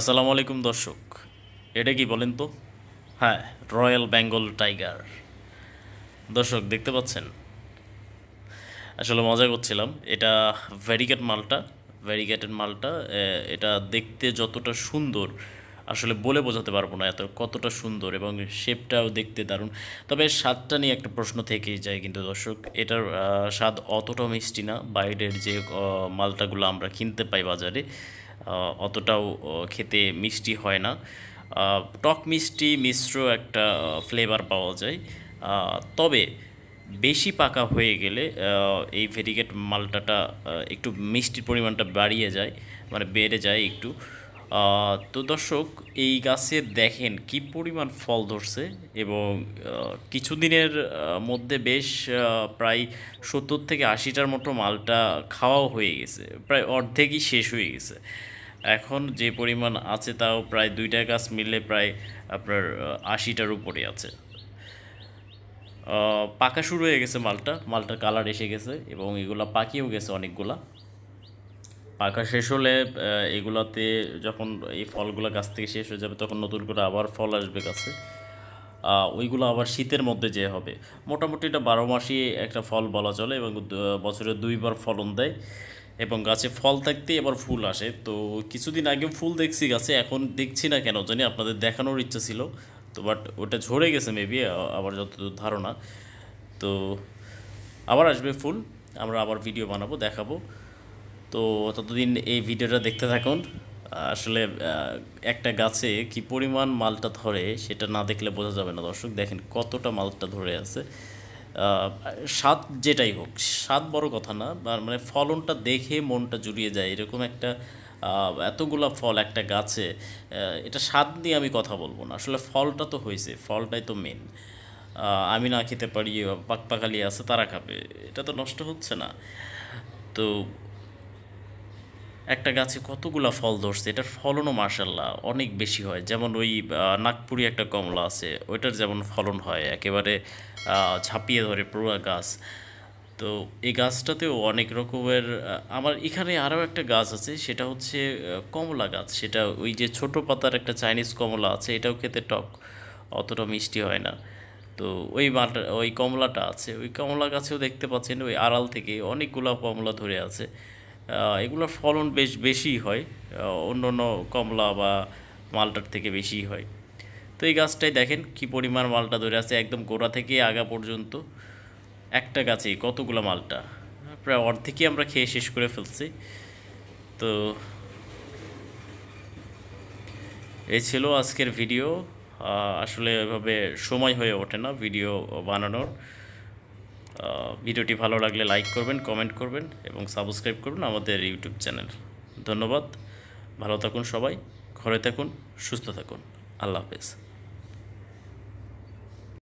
আসসালামু আলাইকুম দর্শক এটা কি বলেন তো হ্যাঁ রয়্যাল বেঙ্গল টাইগার দর্শক দেখতে পাচ্ছেন আসলে মজা করছিলাম এটা ভ্যারিগেট মালটা ভ্যারিকেটেড মালটা এটা দেখতে যতটা সুন্দর আসলে বলে বোঝাতে পারবো না এত কতটা সুন্দর এবং শেপটাও দেখতে দারুণ তবে স্বাদটা নিয়ে একটা প্রশ্ন থেকেই যায় কিন্তু দর্শক এটার স্বাদ অতটাও মিষ্টি না বাইরের যে মালটাগুলো আমরা কিনতে পাই বাজারে অতটাও খেতে মিষ্টি হয় না টক মিষ্টি মিশ্র একটা ফ্লেভার পাওয়া যায় তবে বেশি পাকা হয়ে গেলে এই ভেরিগেট মালটাটা একটু মিষ্টির পরিমাণটা বাড়িয়ে যায় মানে বেড়ে যায় একটু তো দর্শক এই গাছে দেখেন কি পরিমাণ ফল ধরছে এবং কিছুদিনের মধ্যে বেশ প্রায় সত্তর থেকে আশিটার মতো মালটা খাওয়াও হয়ে গেছে প্রায় অর্ধেকই শেষ হয়ে গেছে এখন যে পরিমাণ আছে তাও প্রায় দুইটা গাছ মিলে প্রায় আপনার আশিটার উপরে আছে পাকা শুরু হয়ে গেছে মালটা মালটার কালার এসে গেছে এবং এগুলা পাকিয়েও গেছে অনেকগুলা পাকা শেষ হলে এগুলাতে যখন এই ফলগুলো গাছ থেকে শেষ হয়ে যাবে তখন নতুন করে আবার ফল আসবে গাছে ওইগুলো আবার শীতের মধ্যে যে হবে মোটামুটি এটা বারো মাসই একটা ফল বলা চলে এবং বছরে দুইবার ফলন দেয় এবং গাছে ফল থাকতে এবার ফুল আসে তো কিছুদিন আগে ফুল দেখছি গাছে এখন দেখছি না কেন জানি আপনাদের দেখানোর ইচ্ছা ছিল তো বাট ওটা ঝরে গেছে মেবি আবার যতদূর ধারণা তো আবার আসবে ফুল আমরা আবার ভিডিও বানাবো দেখাবো তো ততদিন এই ভিডিওটা দেখতে থাকুন আসলে একটা গাছে কি পরিমাণ মালটা ধরে সেটা না দেখলে বোঝা যাবে না দর্শক দেখেন কতটা মালটা ধরে আছে স্বাদ যেটাই হোক স্বাদ বড় কথা না মানে ফলনটা দেখে মনটা জুড়িয়ে যায় এরকম একটা এতগুলা ফল একটা গাছে এটা স্বাদ নিয়ে আমি কথা বলবো না আসলে ফলটা তো হয়েছে ফলটাই তো মেন আমি না খেতে পারি পাকপাকালি আছে তারা খাবে এটা তো নষ্ট হচ্ছে না তো একটা গাছে কতগুলা ফল ধরছে এটার ফলনও মার্শাল্লাহ অনেক বেশি হয় যেমন ওই নাগপুরি একটা কমলা আছে ওইটার যেমন ফলন হয় একেবারে ঝাঁপিয়ে ধরে পুরো গাছ তো এই গাছটাতেও অনেক রকমের আমার এখানে আরও একটা গাছ আছে সেটা হচ্ছে কমলা গাছ সেটা ওই যে ছোট পাতার একটা চাইনিজ কমলা আছে এটাও খেতে টক অতটা মিষ্টি হয় না তো ওই মাটা ওই কমলাটা আছে ওই কমলা গাছেও দেখতে পাচ্ছেন ওই আড়াল থেকে অনেকগুলো কমলা ধরে আছে এগুলোর ফলন বেশ বেশি হয় অন্য অন্য কমলা বা মালটার থেকে বেশি হয় তো এই গাছটাই দেখেন কি পরিমাণ মালটা ধরে আছে একদম গোড়া থেকে আগা পর্যন্ত একটা গাছে কতগুলো মালটা প্রায় অর্ধেকই আমরা খেয়ে শেষ করে ফেলছি তো এই ছিল আজকের ভিডিও আসলে এভাবে সময় হয়ে ওঠে না ভিডিও বানানোর ভিডিওটি ভালো লাগলে লাইক করবেন কমেন্ট করবেন এবং সাবস্ক্রাইব করবেন আমাদের ইউটিউব চ্যানেল ধন্যবাদ ভালো থাকুন সবাই ঘরে থাকুন সুস্থ থাকুন আল্লাহ হাফেজ